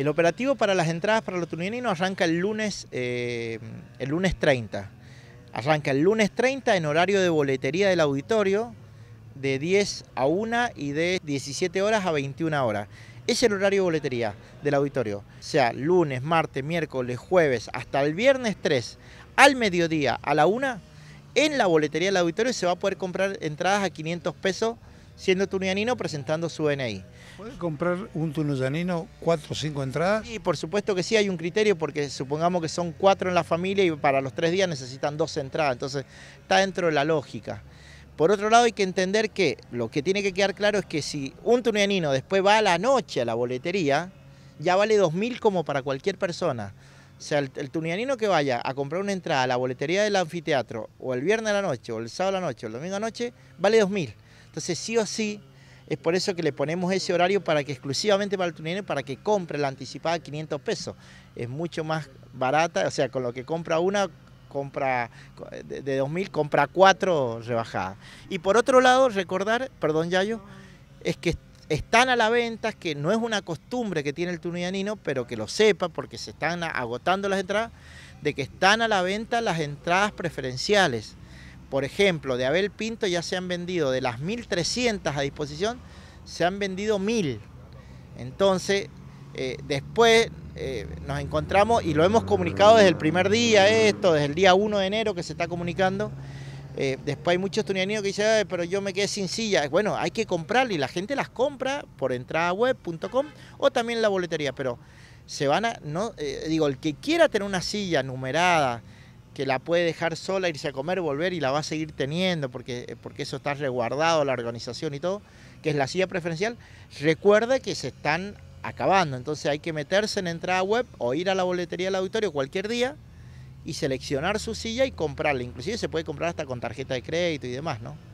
El operativo para las entradas para los turnininos arranca el lunes, eh, el lunes 30. Arranca el lunes 30 en horario de boletería del auditorio de 10 a 1 y de 17 horas a 21 horas. Es el horario de boletería del auditorio. O sea, lunes, martes, miércoles, jueves, hasta el viernes 3, al mediodía, a la 1, en la boletería del auditorio se va a poder comprar entradas a 500 pesos siendo tunianino presentando su DNI. ¿Puede comprar un tunianino cuatro o cinco entradas? Sí, por supuesto que sí, hay un criterio porque supongamos que son cuatro en la familia y para los tres días necesitan dos entradas, entonces está dentro de la lógica. Por otro lado, hay que entender que lo que tiene que quedar claro es que si un tunianino después va a la noche a la boletería, ya vale 2.000 como para cualquier persona. O sea, el, tunianino que vaya a comprar una entrada a la boletería del anfiteatro, o el viernes a la noche, o el sábado a la noche, o el domingo a la noche, vale 2.000. Entonces sí o sí, es por eso que le ponemos ese horario para que exclusivamente para el tuneño, para que compre la anticipada 500 pesos. Es mucho más barata, o sea, con lo que compra una, compra de, 2.000, compra cuatro rebajadas. Y por otro lado, recordar, perdón Yayo, es que están a la venta, que no es una costumbre que tiene el tunianino, pero que lo sepa porque se están agotando las entradas, de que están a la venta las entradas preferenciales. Por ejemplo, de Abel Pinto ya se han vendido, de las 1.300 a disposición, se han vendido 1.000. Entonces, eh, después eh, nos encontramos, y lo hemos comunicado desde el primer día esto, desde el día 1 de enero que se está comunicando, eh, después hay muchos tunianinos que dicen, pero yo me quedé sin silla. Bueno, hay que comprarla y la gente las compra por entrada web.com o también la boletería, pero se van a, digo, el que quiera tener una silla numerada, que la puede dejar sola, irse a comer, volver y la va a seguir teniendo porque, eh, porque eso está resguardado, la organización y todo, que es la silla preferencial, recuerde que se están acabando. Entonces hay que meterse en entrada web o ir a la boletería del auditorio cualquier día y seleccionar su silla y comprarla. Inclusive se puede comprar hasta con tarjeta de crédito y demás, ¿no?